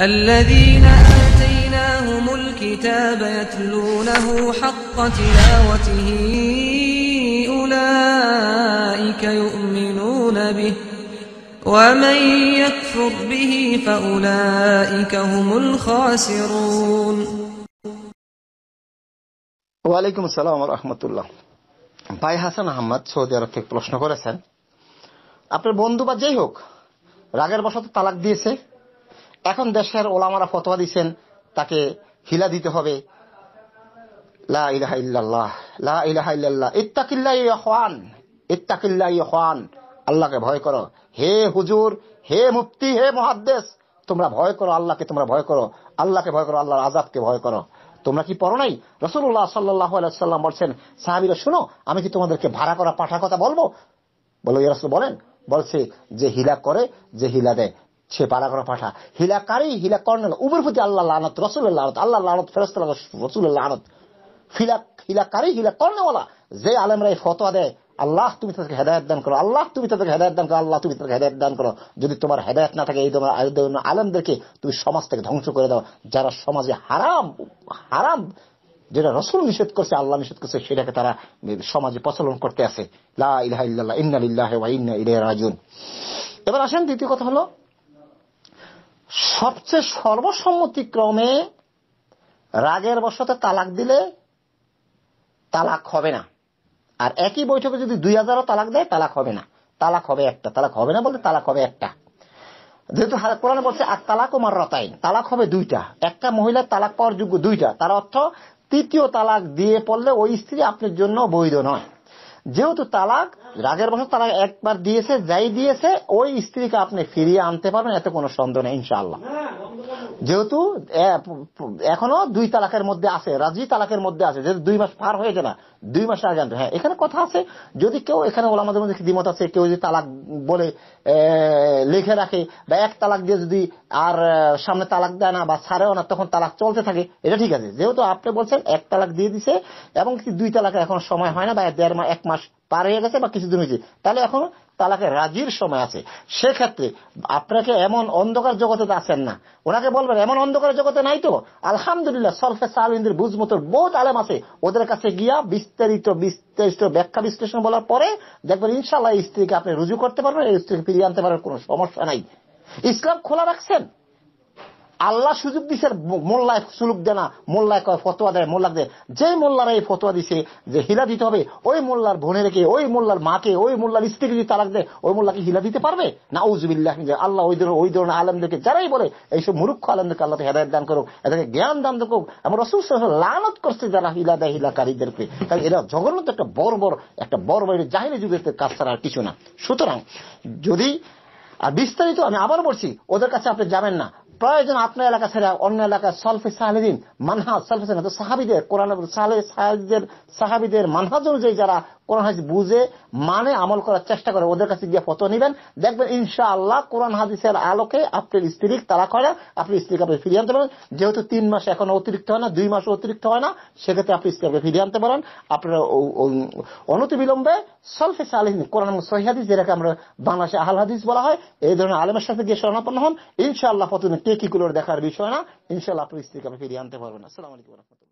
الذين آتيناهم الكتاب يتلونه حق تلاوته أولئك يؤمنون به ومن يكفر به فأولئك هم الخاسرون ওয়ালাইকুম আসসালাম রহমতুল্লাহ ভাই হাসান আহমদ সৌদি আরব থেকে প্রশ্ন করেছেন আপনার বন্ধু বা যাই হোক রাগের বশত তালাক দিয়েছে এখন দেশের ওলামারা ফতোয়া দিচ্ছেন তাকে হিলা দিতে হবে আল্লাহকে ভয় করো হে হুজুর হে মুফতি হে মহাদ্দেশ তোমরা ভয় করো আল্লাহকে তোমরা ভয় করো আল্লাহকে ভয় করো আল্লাহর আজাদকে ভয় করো তোমরা কি পড়ো নাই রসুল্লাহ সাল্লাহ আলাইসাল্লাম বলছেন সাহাবিরা শুনো আমি কি তোমাদেরকে ভাড়া করা পাঠা কথা বলবো বলো ইয়ারসুল বলেন বলছে যে হিলা করে যে হিলা দেয় সে বারাগড়া পাঠা হিলা কারি হিলা কর্নেল উবের প্রতি আল্লাহ লানত রসুলের লানত আল্লাহ লানত ফেরস্ত রসুলের লানত হিলা হিলা কারি হিলা কর্নেওয়ালা যে আলেমরা এই ফতোয়া দেয় আল্লাহ তুমি তাদেরকে হেদায়ত দান করো আল্লাহ তুমি তাদেরকে হেদায়ত দান করো আল্লাহ তুমি তাদেরকে হেদায়ত দান করো যদি তোমার হেদায়ত না থাকে এই তোমার আলমদেরকে তুমি সমাজ থেকে ধ্বংস করে দাও যারা সমাজে হারাম হারাম যেটা রসুল নিষেধ করছে আল্লাহ নিষেধ করছে সেটাকে তারা সমাজে প্রচলন করতে আসে লাহ ইহ ইন্না ইল্লাহ ইন্না ইলে রাজুন এবার আসেন দ্বিতীয় কথা হলো সবচেয়ে সর্বসম্মতিক্রমে রাগের বসতে তালাক দিলে তালাক হবে না আর একই বৈঠকে যদি দুই হাজারও তালাক দেয় তালাক হবে না তালাক হবে একটা তালাক হবে না বলতে তালাক হবে একটা যেহেতু কোরআনে বলছে আর তালাক ও মার তালাক হবে দুইটা একটা মহিলার তালাক পাওয়ার যোগ্য দুইটা তার অর্থ তৃতীয় তালাক দিয়ে পড়লে ওই স্ত্রী আপনার জন্য বৈধ নয় যেহেতু তালাক রাগের বসে তালাক একবার দিয়েছে যাই দিয়েছে ওই স্ত্রীকে আপনি ফিরিয়ে আনতে পারবেন এতে কোনো সন্দেহ নেই ইনশাল্লাহ যেহেতু এখনো দুই তালাকের মধ্যে আছে রাজি তালাকের মধ্যে আছে যেহেতু দুই মাস পার হয়েছে না দুই মাস আগে আনতে হ্যাঁ এখানে কথা আছে যদি কেউ এখানে ওলামাদের মধ্যে দ্বিমত আছে কেউ যদি তালাক বলে লিখে রাখে বা এক তালাক দিয়ে যদি আর সামনে তালাক দেয় না বা ছাড়েও না তখন তালাক চলতে থাকে এটা ঠিক আছে যেহেতু আপনি বলছেন এক তালাক দিয়ে দিছে এবং দুই তালাকের এখন সময় হয় না বা দেড় মাস এক মাস পার হয়ে গেছে বা কিছুদিন হয়েছে তাহলে এখন তালাকে রাজির সময় আছে সেক্ষেত্রে আপনাকে এমন অন্ধকার জগতে আছেন না ওনাকে বলবেন এমন অন্ধকার জগতে নাই তো আলহামদুলিল্লাহ সলফে সালিন্দির বুঝ মতো বহুত আলেম আছে ওদের কাছে গিয়া বিস্তারিত বিস্তারিত ব্যাখ্যা বিশ্লেষণ বলার পরে দেখবেন ইনশাল্লাহ স্ত্রীকে আপনি রুজু করতে পারবেন স্ত্রীকে ফিরিয়ে আনতে পারবেন কোন সমস্যা নাই ইসলাম খোলা রাখছেন আল্লাহ সুযোগ দিছে মোল্লায় সুলুক দেয় না মোল্লায় কয় ফতোয়া দেয় মোল্লা দেয় যে মোল্লারা এই ফতোয়া দিছে যে হিলা দিতে হবে ওই মোল্লার বোনে রেখে ওই মোল্লার মাকে ওই মোল্লার স্ত্রীকে যদি তালাক দেয় ওই মোল্লাকে হিলা দিতে পারবে না উজবিল্লাহ আল্লাহ ওই ধরনের ওই ধরনের আলমদেরকে যারাই বলে এইসব মুরুক্ষ আলমদেরকে আল্লাহ হেদায়ত দান করুক এদেরকে জ্ঞান দান করুক এবং রসুল লালত করছে যারা হিলা দেয় হিলাকারীদেরকে তাই এরা জঘন্যত একটা বড় বড় একটা বড় বড় জাহিনী যুগের কাজ ছাড়া আর কিছু না সুতরাং যদি আর বিস্তারিত আমি আবার বলছি ওদের কাছে আপনি যাবেন না প্রয়োজন আপনার এলাকা ছেড়ে অন্য এলাকায় সলফে সাহেদিন মানহাজ সলফে সাহাবিদের কোরআন সাহাবিদের মানহাজ অনুযায়ী যারা কোরআন হাদিস বুঝে মানে আমল করার চেষ্টা করে ওদের কাছে গিয়ে ফটো নেবেন দেখবেন ইনশা আল্লাহ কোরআন হাদিসের আলোকে আপনার স্ত্রী তারা করে আপনি স্ত্রীকে আপনি ফিরিয়ে আনতে পারেন যেহেতু তিন মাস এখন অতিরিক্ত হয় না দুই মাস অতিরিক্ত হয় না সেক্ষেত্রে আপনি স্ত্রীকে ফিরিয়ে আনতে পারেন আপনার অনতি বিলম্বে সলফে সালহিন কোরআন সহিদিস যেটাকে আমরা বাংলাদেশে আহল হাদিস বলা হয় এই ধরনের আলমের সাথে গিয়ে শরণাপন্ন হন ইনশাআল্লাহ কে কি টেকিগুলোর দেখার বিষয় না ইনশাআল্লাহ আপনি স্ত্রীকে আপনি ফিরিয়ে আনতে পারবেন আসসালামাইকুম